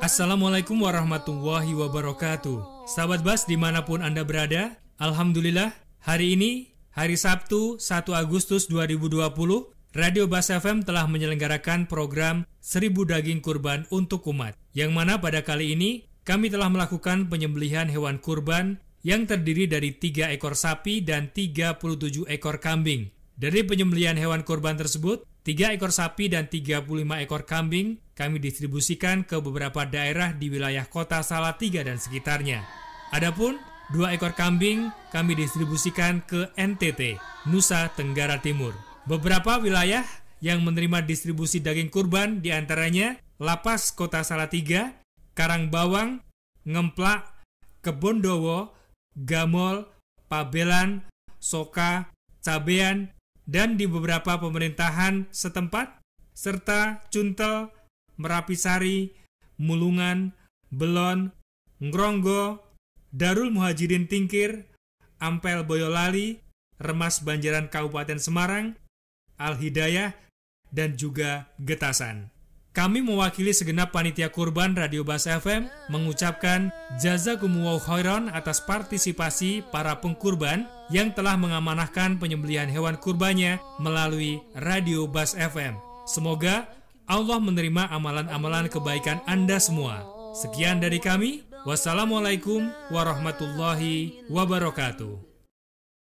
Assalamualaikum warahmatullahi wabarakatuh Sahabat Bas dimanapun Anda berada Alhamdulillah hari ini hari Sabtu 1 Agustus 2020 Radio Bas FM telah menyelenggarakan program Seribu daging kurban untuk umat Yang mana pada kali ini kami telah melakukan penyembelihan hewan kurban yang terdiri dari tiga ekor sapi dan 37 ekor kambing. Dari penyembelihan hewan kurban tersebut, 3 ekor sapi dan 35 ekor kambing kami distribusikan ke beberapa daerah di wilayah kota Salatiga dan sekitarnya. Adapun dua ekor kambing kami distribusikan ke NTT, Nusa Tenggara Timur. Beberapa wilayah yang menerima distribusi daging kurban diantaranya Lapas Kota Salatiga, Karangbawang, Ngemplak, Kebondowo, Gamol, Pabelan, Soka, Cabean, dan di beberapa pemerintahan setempat, serta Cuntel, Merapisari, Mulungan, Belon, Ngronggo, Darul Muhajirin Tingkir, Ampel Boyolali, Remas Banjaran Kabupaten Semarang, Al-Hidayah, dan juga Getasan. Kami mewakili segenap panitia kurban Radio Bas FM mengucapkan jazakumullah khairan atas partisipasi para pengkurban yang telah mengamanahkan penyembelihan hewan kurbannya melalui Radio Bas FM. Semoga Allah menerima amalan-amalan kebaikan Anda semua. Sekian dari kami. Wassalamualaikum warahmatullahi wabarakatuh.